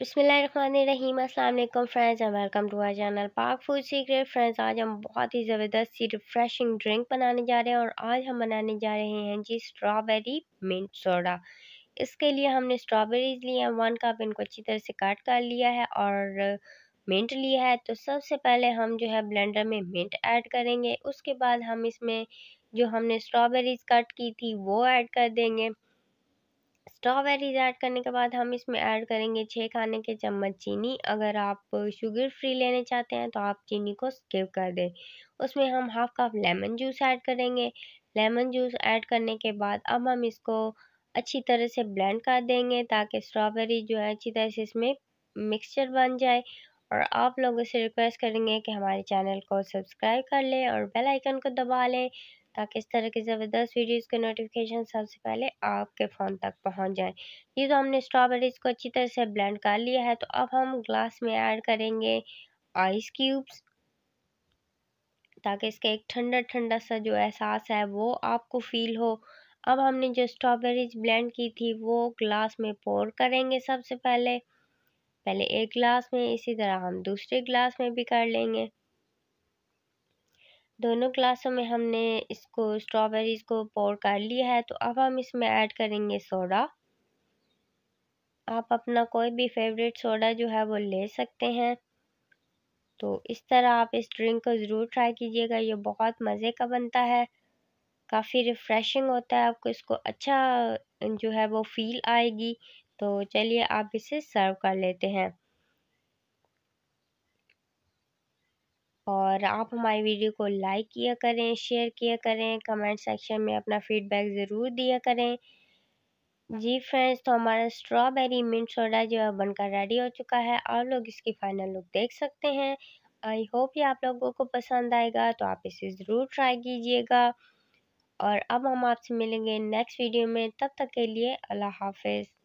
बिसमीम अल्लाम friends and welcome to our channel पाक फूड सीक्रेट फ्रेंड्स आज हम बहुत ही ज़बरदस्त सी रिफ़्रेशिंग ड्रिंक बनाने जा रहे हैं और आज हम बनाने जा रहे हैं जी स्ट्रॉबेरी मिंट सोडा इसके लिए हमने स्ट्रॉबेरीज लिए हैं वन कप इनको अच्छी तरह से काट कर लिया है और मिंट लिया है तो सबसे पहले हम जो है ब्लेंडर में मिंट ऐड करेंगे उसके बाद हम इसमें जो हमने स्ट्रॉबेरीज कट की थी वो ऐड कर देंगे स्ट्रॉबेरीज ऐड करने के बाद हम इसमें ऐड करेंगे छः खाने के चम्मच चीनी अगर आप शुगर फ्री लेने चाहते हैं तो आप चीनी को स्किप कर दें उसमें हम half cup lemon juice add करेंगे लेमन जूस ऐड करने के बाद अब हम इसको अच्छी तरह से ब्लेंड कर देंगे ताकि स्ट्रॉबेरी जो है अच्छी तरह से इसमें मिक्सचर बन जाए और आप लोगों से रिक्वेस्ट करेंगे कि हमारे चैनल को सब्सक्राइब कर लें और बेल आइकन को दबा लें ताकि इस तरह की ज़बरदस्त वीडियोस के नोटिफिकेशन सबसे पहले आपके फ़ोन तक पहुंच जाए ये तो हमने स्ट्रॉबेरीज़ को अच्छी तरह से ब्लेंड कर लिया है तो अब हम ग्लास में ऐड करेंगे आइस क्यूब्स ताकि इसका एक ठंडा ठंडा सा जो एहसास है वो आपको फील हो अब हमने जो स्ट्रॉबेरीज ब्लेंड की थी वो ग्लास में पोर करेंगे सबसे पहले पहले एक ग्लास में इसी तरह हम दूसरे ग्लास में भी कर लेंगे दोनों क्लासों में हमने इसको स्ट्रॉबेरीज को पोर कर लिया है तो अब हम इसमें ऐड करेंगे सोडा आप अपना कोई भी फेवरेट सोडा जो है वो ले सकते हैं तो इस तरह आप इस ड्रिंक को ज़रूर ट्राई कीजिएगा ये बहुत मज़े का बनता है काफ़ी रिफ़्रेशिंग होता है आपको इसको अच्छा जो है वो फील आएगी तो चलिए आप इसे सर्व कर लेते हैं और आप हमारी वीडियो को लाइक किया करें शेयर किया करें कमेंट सेक्शन में अपना फीडबैक ज़रूर दिया करें जी फ्रेंड्स तो हमारा स्ट्रॉबेरी मिंट सोडा जो है बनकर रेडी हो चुका है आप लोग इसकी फाइनल लुक देख सकते हैं आई होप ये आप लोगों को पसंद आएगा तो आप इसे ज़रूर ट्राई कीजिएगा और अब हम आपसे मिलेंगे नेक्स्ट वीडियो में तब तक के लिए अल्लाह हाफिज़